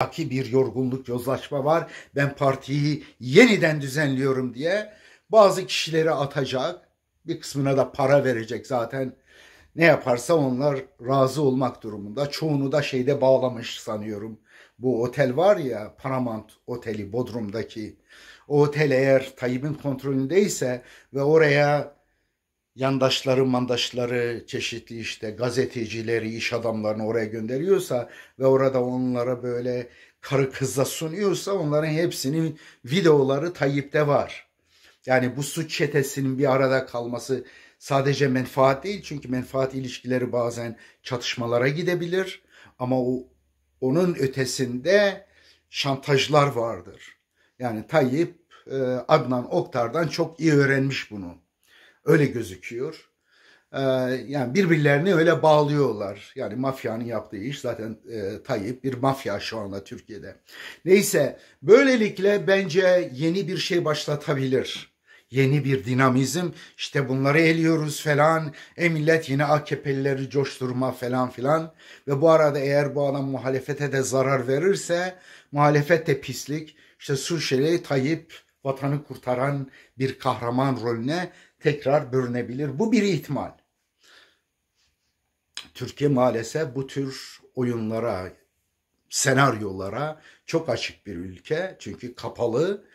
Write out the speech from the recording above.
Aki bir yorgunluk, yozlaşma var. Ben partiyi yeniden düzenliyorum diye bazı kişileri atacak. Bir kısmına da para verecek zaten. Ne yaparsa onlar razı olmak durumunda. Çoğunu da şeyde bağlamış sanıyorum. Bu otel var ya Paramount Oteli Bodrum'daki. O otel eğer Tayyip'in kontrolündeyse ve oraya yandaşları mandaşları çeşitli işte gazetecileri iş adamlarını oraya gönderiyorsa ve orada onlara böyle karı kıza sunuyorsa onların hepsinin videoları Tayyip'te var. Yani bu suç çetesinin bir arada kalması sadece menfaat değil çünkü menfaat ilişkileri bazen çatışmalara gidebilir ama o onun ötesinde şantajlar vardır. Yani Tayyip e, Adnan Oktar'dan çok iyi öğrenmiş bunu. Öyle gözüküyor. Ee, yani birbirlerini öyle bağlıyorlar. Yani mafyanın yaptığı iş zaten e, Tayyip bir mafya şu anda Türkiye'de. Neyse böylelikle bence yeni bir şey başlatabilir yeni bir dinamizm işte bunları eliyoruz falan e millet yine AKP'lileri coşturma falan filan ve bu arada eğer bu adam muhalefete de zarar verirse muhalefet de pislik İşte Suşeli Tayyip vatanı kurtaran bir kahraman rolüne tekrar bürünebilir. Bu bir ihtimal. Türkiye maalesef bu tür oyunlara, senaryolara çok açık bir ülke. Çünkü kapalı